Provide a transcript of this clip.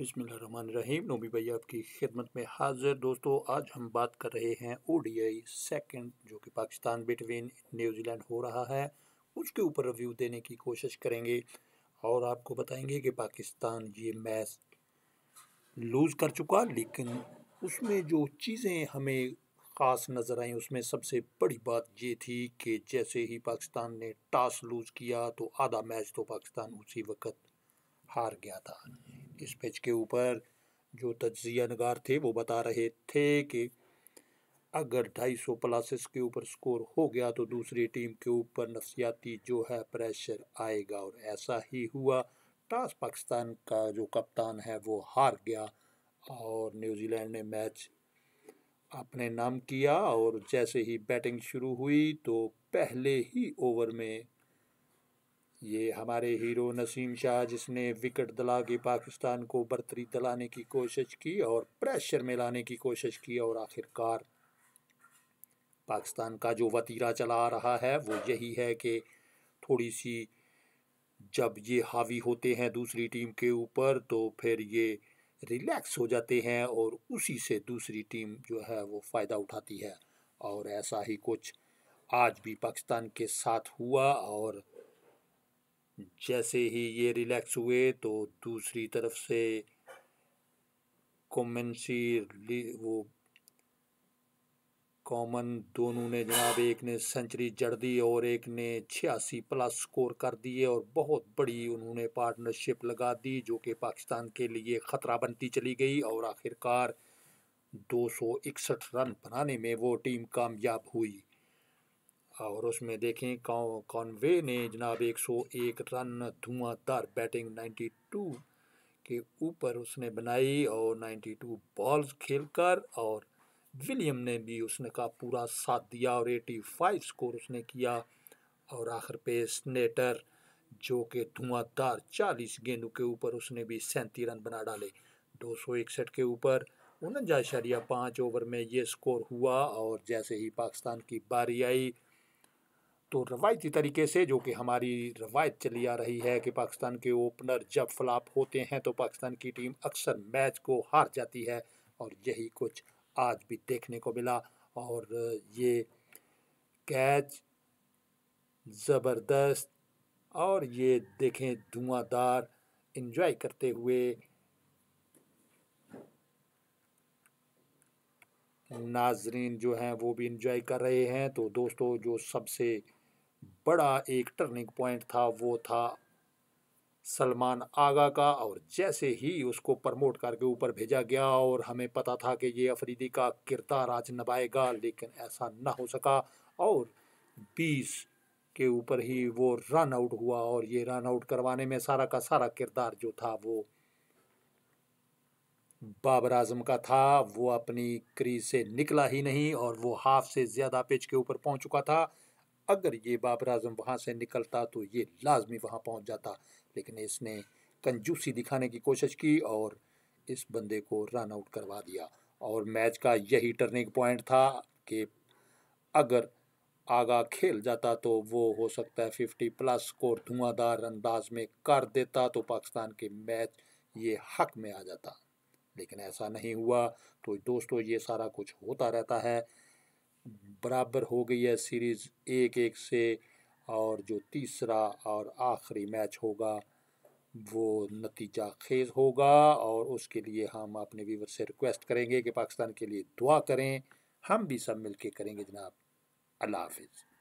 रहीम नोबी भाई आपकी खिदमत में हाजिर दोस्तों आज हम बात कर रहे हैं ओ डी आई सेकेंड जो कि पाकिस्तान बिटवीन न्यूजीलैंड हो रहा है उसके ऊपर रिव्यू देने की कोशिश करेंगे और आपको बताएंगे कि पाकिस्तान ये मैच लूज़ कर चुका लेकिन उसमें जो चीज़ें हमें ख़ास नज़र आई उसमें सबसे बड़ी बात ये थी कि जैसे ही पाकिस्तान ने टॉस लूज़ किया तो आधा मैच तो पाकिस्तान उसी वक्त हार गया था इस पेज के ऊपर जो तजिया नगार थे वो बता रहे थे कि अगर 250 प्लासेस के ऊपर स्कोर हो गया तो दूसरी टीम के ऊपर नफसियाती जो है प्रेशर आएगा और ऐसा ही हुआ टास पाकिस्तान का जो कप्तान है वो हार गया और न्यूजीलैंड ने मैच अपने नाम किया और जैसे ही बैटिंग शुरू हुई तो पहले ही ओवर में ये हमारे हीरो नसीम शाह जिसने विकेट दिला के पाकिस्तान को बर्तरी दिलाने की कोशिश की और प्रेशर में लाने की कोशिश की और आखिरकार पाकिस्तान का जो वतीरा चला आ रहा है वो यही है कि थोड़ी सी जब ये हावी होते हैं दूसरी टीम के ऊपर तो फिर ये रिलैक्स हो जाते हैं और उसी से दूसरी टीम जो है वो फ़ायदा उठाती है और ऐसा ही कुछ आज भी पाकिस्तान के साथ हुआ और जैसे ही ये रिलैक्स हुए तो दूसरी तरफ से कॉमेंसी वो कॉमन दोनों ने जनाब एक ने सेंचुरी जड़ दी और एक ने छियासी प्लस स्कोर कर दिए और बहुत बड़ी उन्होंने पार्टनरशिप लगा दी जो कि पाकिस्तान के लिए ख़तरा बनती चली गई और आखिरकार दो सौ इकसठ रन बनाने में वो टीम कामयाब हुई और उसमें देखें कॉन्वे ने जनाब 101 रन धुआंधार बैटिंग 92 के ऊपर उसने बनाई और 92 बॉल्स खेलकर और विलियम ने भी उसने का पूरा साथ दिया और 85 स्कोर उसने किया और आखिर पे स्नेटर जो कि धुआंधार 40 गेंदों के ऊपर उसने भी सैंतीस रन बना डाले दो के ऊपर उनजा शरिया पाँच ओवर में ये स्कोर हुआ और जैसे ही पाकिस्तान की बारी आई तो रवायती तरीके से जो कि हमारी रवायत चली आ रही है कि पाकिस्तान के ओपनर जब फ्लाप होते हैं तो पाकिस्तान की टीम अक्सर मैच को हार जाती है और यही कुछ आज भी देखने को मिला और ये कैच ज़बरदस्त और ये देखें धुआंधार इन्जॉय करते हुए नाजरीन जो हैं वो भी इन्जॉय कर रहे हैं तो दोस्तों जो सबसे बड़ा एक टर्निंग पॉइंट था वो था सलमान आगा का और जैसे ही उसको प्रमोट करके ऊपर भेजा गया और हमें पता था कि ये अफरीदी का किरदार आज नभाएगा लेकिन ऐसा ना हो सका और 20 के ऊपर ही वो रन आउट हुआ और ये रन आउट करवाने में सारा का सारा किरदार जो था वो बाबर आजम का था वो अपनी क्रीज से निकला ही नहीं और वो हाफ से ज़्यादा पिच के ऊपर पहुंच चुका था अगर ये बाबर आजम वहाँ से निकलता तो ये लाजमी वहाँ पहुँच जाता लेकिन इसने कंजूसी दिखाने की कोशिश की और इस बंदे को रन आउट करवा दिया और मैच का यही टर्निंग पॉइंट था कि अगर आगा खेल जाता तो वो हो सकता है फिफ्टी प्लस स्कोर धुआंधार अंदाज में कर देता तो पाकिस्तान के मैच ये हक में आ जाता लेकिन ऐसा नहीं हुआ तो दोस्तों ये सारा कुछ होता रहता है बराबर हो गई है सीरीज़ एक एक से और जो तीसरा और आखिरी मैच होगा वो नतीजा खेज होगा और उसके लिए हम अपने वीवर से रिक्वेस्ट करेंगे कि पाकिस्तान के लिए दुआ करें हम भी सब मिलके करेंगे जनाब अल्लाह हाफिज़